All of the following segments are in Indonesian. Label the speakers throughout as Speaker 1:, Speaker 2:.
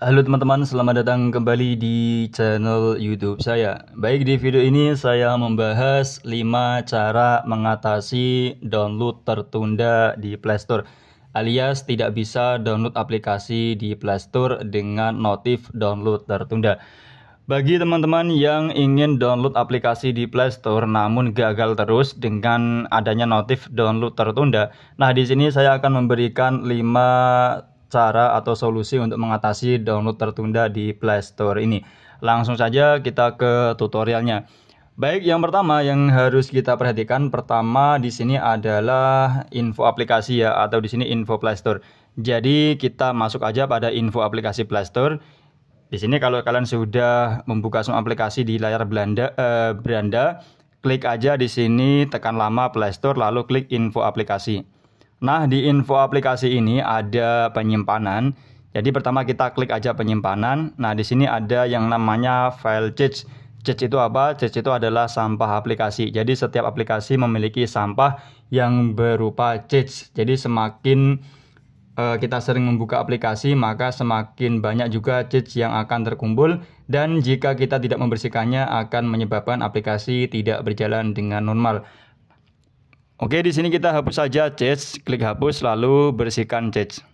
Speaker 1: Halo teman-teman, selamat datang kembali di channel YouTube saya. Baik, di video ini saya membahas 5 cara mengatasi download tertunda di playstore alias tidak bisa download aplikasi di playstore dengan notif download tertunda. Bagi teman-teman yang ingin download aplikasi di playstore namun gagal terus dengan adanya notif download tertunda, nah di sini saya akan memberikan 5 cara atau solusi untuk mengatasi download tertunda di Play Store ini. Langsung saja kita ke tutorialnya. Baik, yang pertama yang harus kita perhatikan pertama di sini adalah info aplikasi ya atau di sini info Play Store. Jadi kita masuk aja pada info aplikasi Play Store. Di sini kalau kalian sudah membuka semua aplikasi di layar Belanda eh, beranda, klik aja di sini tekan lama Play Store lalu klik info aplikasi. Nah, di info aplikasi ini ada penyimpanan. Jadi pertama kita klik aja penyimpanan. Nah, di sini ada yang namanya file cache. Cache itu apa? Cache itu adalah sampah aplikasi. Jadi setiap aplikasi memiliki sampah yang berupa cache. Jadi semakin uh, kita sering membuka aplikasi, maka semakin banyak juga cache yang akan terkumpul dan jika kita tidak membersihkannya akan menyebabkan aplikasi tidak berjalan dengan normal. Oke, di sini kita hapus saja cache, klik hapus lalu bersihkan cache.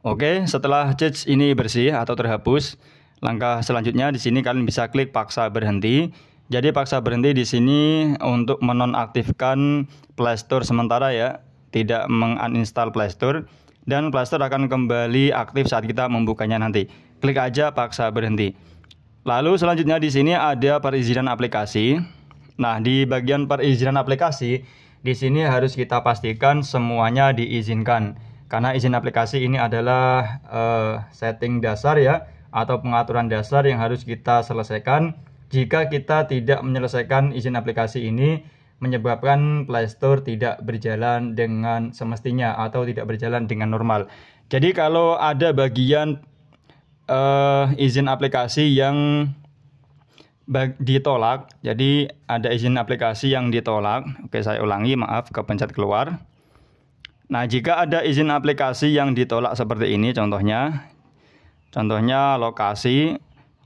Speaker 1: Oke, setelah cache ini bersih atau terhapus, langkah selanjutnya di sini kalian bisa klik paksa berhenti. Jadi paksa berhenti di sini untuk menonaktifkan Playstore sementara ya, tidak menguninstall Playstore dan Playstore akan kembali aktif saat kita membukanya nanti. Klik aja paksa berhenti. Lalu selanjutnya di sini ada perizinan aplikasi. Nah, di bagian perizinan aplikasi, di sini harus kita pastikan semuanya diizinkan. Karena izin aplikasi ini adalah uh, setting dasar ya, atau pengaturan dasar yang harus kita selesaikan. Jika kita tidak menyelesaikan izin aplikasi ini, menyebabkan Play tidak berjalan dengan semestinya atau tidak berjalan dengan normal. Jadi kalau ada bagian uh, izin aplikasi yang ditolak. Jadi ada izin aplikasi yang ditolak. Oke, saya ulangi, maaf ke pencet keluar. Nah, jika ada izin aplikasi yang ditolak seperti ini contohnya. Contohnya lokasi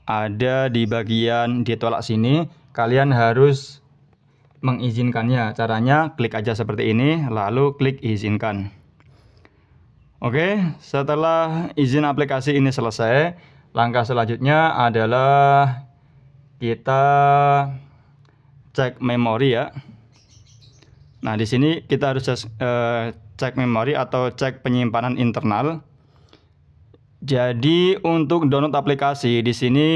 Speaker 1: ada di bagian ditolak sini, kalian harus mengizinkannya. Caranya klik aja seperti ini, lalu klik izinkan. Oke, setelah izin aplikasi ini selesai, langkah selanjutnya adalah kita cek memori ya. Nah, di sini kita harus eh, cek memori atau cek penyimpanan internal. Jadi, untuk download aplikasi di sini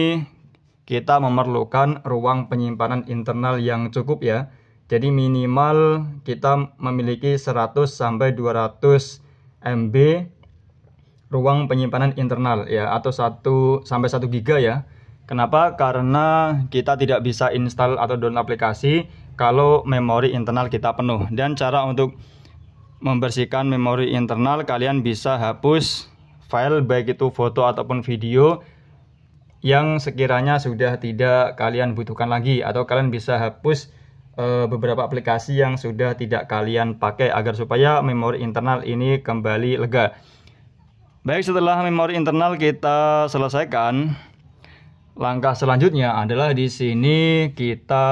Speaker 1: kita memerlukan ruang penyimpanan internal yang cukup ya. Jadi minimal kita memiliki 100 sampai 200 MB ruang penyimpanan internal ya atau 1 sampai 1 giga ya. Kenapa? Karena kita tidak bisa install atau download aplikasi kalau memori internal kita penuh. Dan cara untuk membersihkan memori internal kalian bisa hapus file baik itu foto ataupun video yang sekiranya sudah tidak kalian butuhkan lagi atau kalian bisa hapus e, beberapa aplikasi yang sudah tidak kalian pakai agar supaya memori internal ini kembali lega. Baik, setelah memori internal kita selesaikan, Langkah selanjutnya adalah di sini kita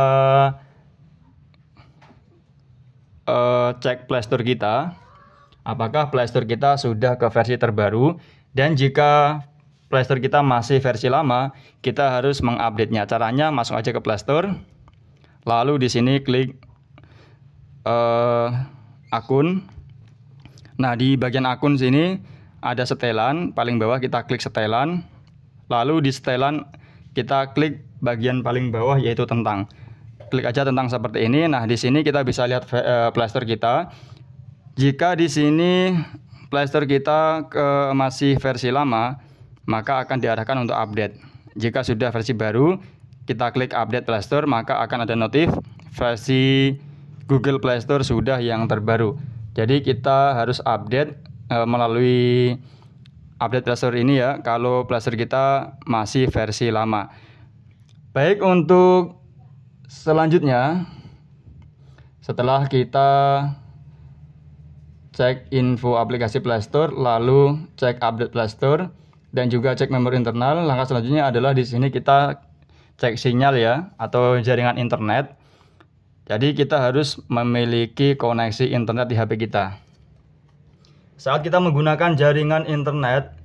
Speaker 1: uh, cek plaster kita. Apakah plaster kita sudah ke versi terbaru? Dan jika plaster kita masih versi lama, kita harus mengupdate-nya. Caranya masuk aja ke plaster, Lalu di sini klik uh, akun. Nah, di bagian akun sini ada setelan, paling bawah kita klik setelan. Lalu di setelan kita klik bagian paling bawah yaitu tentang. Klik aja tentang seperti ini. Nah, di sini kita bisa lihat eh, plaster kita. Jika di sini plaster kita ke masih versi lama, maka akan diarahkan untuk update. Jika sudah versi baru, kita klik update plaster, maka akan ada notif versi Google Play Store sudah yang terbaru. Jadi kita harus update uh, melalui update plaster ini ya kalau plaster kita masih versi lama. Baik untuk selanjutnya setelah kita cek info aplikasi Playstore lalu cek update Playstore dan juga cek memori internal langkah selanjutnya adalah di sini kita cek sinyal ya atau jaringan internet. Jadi kita harus memiliki koneksi internet di HP kita. Saat kita menggunakan jaringan internet,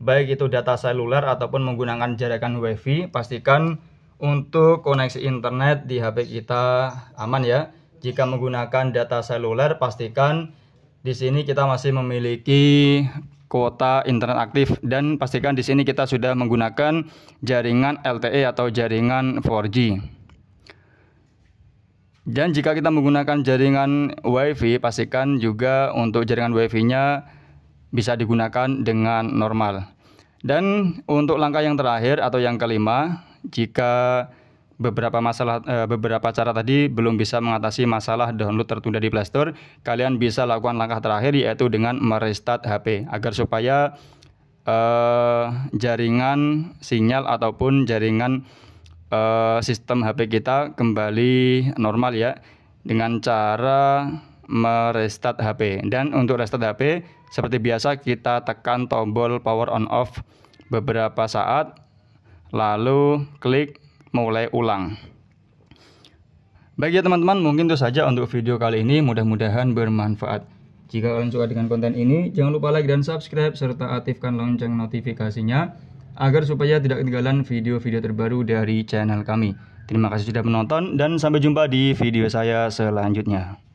Speaker 1: baik itu data seluler ataupun menggunakan jaringan WiFi, pastikan untuk koneksi internet di HP kita aman ya. Jika menggunakan data seluler, pastikan di sini kita masih memiliki kuota internet aktif dan pastikan di sini kita sudah menggunakan jaringan LTE atau jaringan 4G. Dan jika kita menggunakan jaringan WiFi, pastikan juga untuk jaringan WiFi-nya bisa digunakan dengan normal. Dan untuk langkah yang terakhir atau yang kelima, jika beberapa masalah eh, beberapa cara tadi belum bisa mengatasi masalah download tertunda di Play kalian bisa lakukan langkah terakhir yaitu dengan merestart HP agar supaya uh, jaringan sinyal ataupun jaringan Eh, sistem HP kita kembali normal ya dengan cara merestart HP. Dan untuk restart HP seperti biasa kita tekan tombol power on off beberapa saat lalu klik mulai ulang. Baik ya teman-teman, mungkin itu saja untuk video kali ini. Mudah-mudahan bermanfaat. Jika kalian suka dengan konten ini, jangan lupa like dan subscribe serta aktifkan lonceng notifikasinya agar supaya tidak ketinggalan video-video terbaru dari channel kami. Terima kasih sudah menonton dan sampai jumpa di video saya selanjutnya.